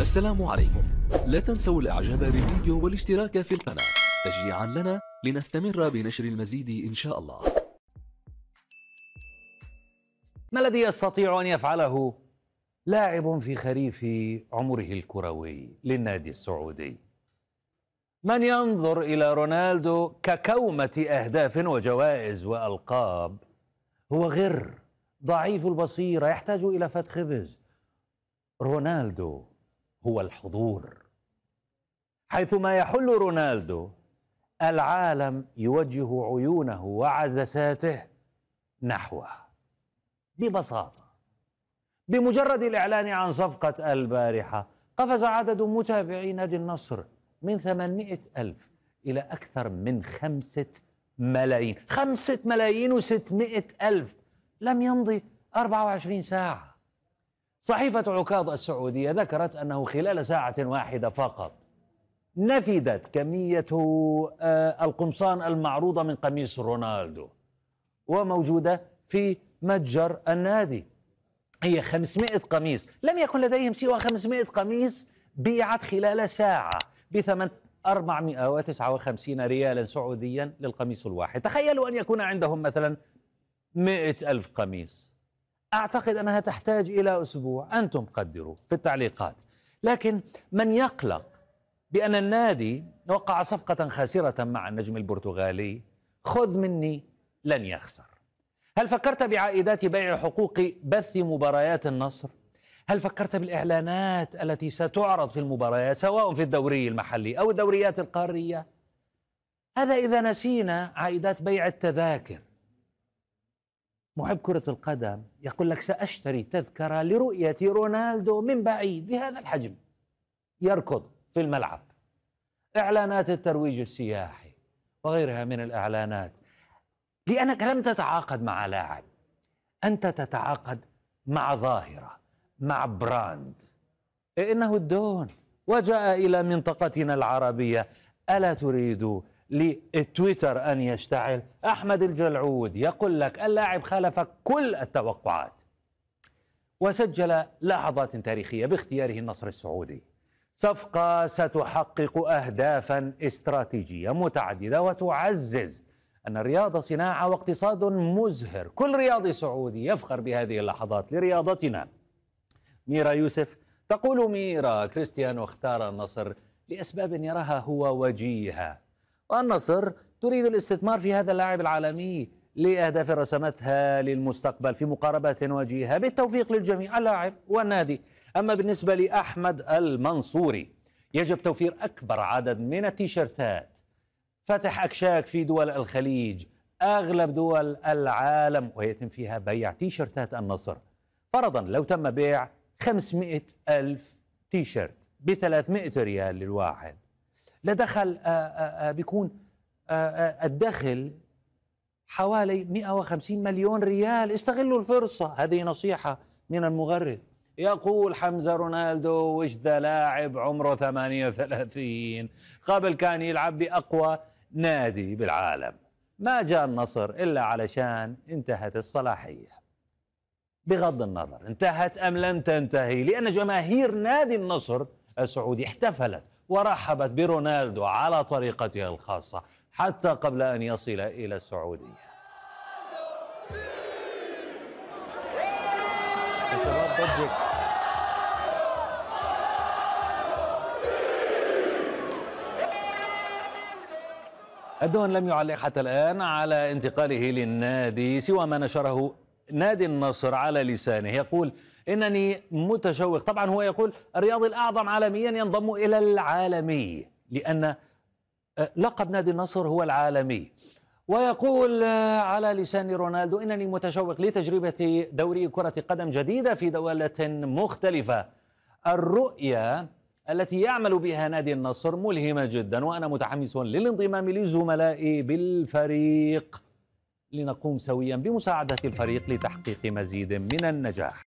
السلام عليكم لا تنسوا الاعجاب بالفيديو والاشتراك في القناة تشجيعا لنا لنستمر بنشر المزيد إن شاء الله ما الذي يستطيع أن يفعله لاعب في خريف عمره الكروي للنادي السعودي من ينظر إلى رونالدو ككومة أهداف وجوائز وألقاب هو غر ضعيف البصيرة يحتاج إلى فتح خبز رونالدو هو الحضور حيثما يحل رونالدو العالم يوجه عيونه وعدساته نحوه ببساطه بمجرد الاعلان عن صفقه البارحه قفز عدد متابعي نادي النصر من ثمانمائة ألف إلى أكثر من خمسة ملايين خمسة ملايين وستمائة ألف لم يمضي 24 ساعة صحيفة عكاظ السعودية ذكرت أنه خلال ساعة واحدة فقط نفدت كمية آه، القمصان المعروضة من قميص رونالدو وموجودة في متجر النادي هي 500 قميص لم يكن لديهم سوى 500 قميص بيعت خلال ساعة بثمن 459 ريالا سعوديا للقميص الواحد تخيلوا أن يكون عندهم مثلا 100 ألف قميص اعتقد انها تحتاج الى اسبوع انتم قدروا في التعليقات لكن من يقلق بان النادي وقع صفقه خاسره مع النجم البرتغالي خذ مني لن يخسر هل فكرت بعائدات بيع حقوق بث مباريات النصر هل فكرت بالاعلانات التي ستعرض في المباريات سواء في الدوري المحلي او الدوريات القاريه هذا اذا نسينا عائدات بيع التذاكر محب كرة القدم يقول لك سأشتري تذكرة لرؤية رونالدو من بعيد بهذا الحجم يركض في الملعب إعلانات الترويج السياحي وغيرها من الإعلانات لأنك لم تتعاقد مع لاعب أنت تتعاقد مع ظاهرة مع براند إنه الدون وجاء إلى منطقتنا العربية ألا تريد لتويتر أن يشتعل أحمد الجلعود يقول لك اللاعب خالف كل التوقعات وسجل لحظات تاريخية باختياره النصر السعودي صفقة ستحقق أهدافا استراتيجية متعددة وتعزز أن الرياضة صناعة واقتصاد مزهر كل رياضي سعودي يفخر بهذه اللحظات لرياضتنا ميرا يوسف تقول ميرا كريستيانو اختار النصر لأسباب يراها هو وجيهة النصر تريد الاستثمار في هذا اللاعب العالمي لأهداف رسمتها للمستقبل في مقاربة وجيهة بالتوفيق للجميع اللاعب والنادي أما بالنسبة لأحمد المنصوري يجب توفير أكبر عدد من التيشيرتات فتح أكشاك في دول الخليج أغلب دول العالم ويتم فيها بيع تيشيرتات النصر فرضا لو تم بيع 500 ألف تيشيرت ب 300 ريال للواحد لا دخل آه، آه، آه، بيكون الدخل حوالي 150 مليون ريال استغلوا الفرصة هذه نصيحة من المغرد يقول حمزة رونالدو وش ذا لاعب عمره 38 قبل كان يلعب بأقوى نادي بالعالم ما جاء النصر إلا علشان انتهت الصلاحية بغض النظر انتهت أم لن تنتهي لأن جماهير نادي النصر السعودي احتفلت ورحبت برونالدو على طريقتها الخاصة حتى قبل أن يصل إلى السعودية الدون لم يعلق حتى الآن على انتقاله للنادي سوى ما نشره نادي النصر على لسانه يقول انني متشوق طبعا هو يقول الرياضي الاعظم عالميا ينضم الى العالمي لان آه، لقب نادي النصر هو العالمي ويقول آه، على لسان رونالدو انني متشوق لتجربه دوري كره قدم جديده في دوله مختلفه الرؤيه التي يعمل بها نادي النصر ملهمه جدا وانا متحمس للانضمام لزملائي بالفريق لنقوم سويا بمساعدة الفريق لتحقيق مزيد من النجاح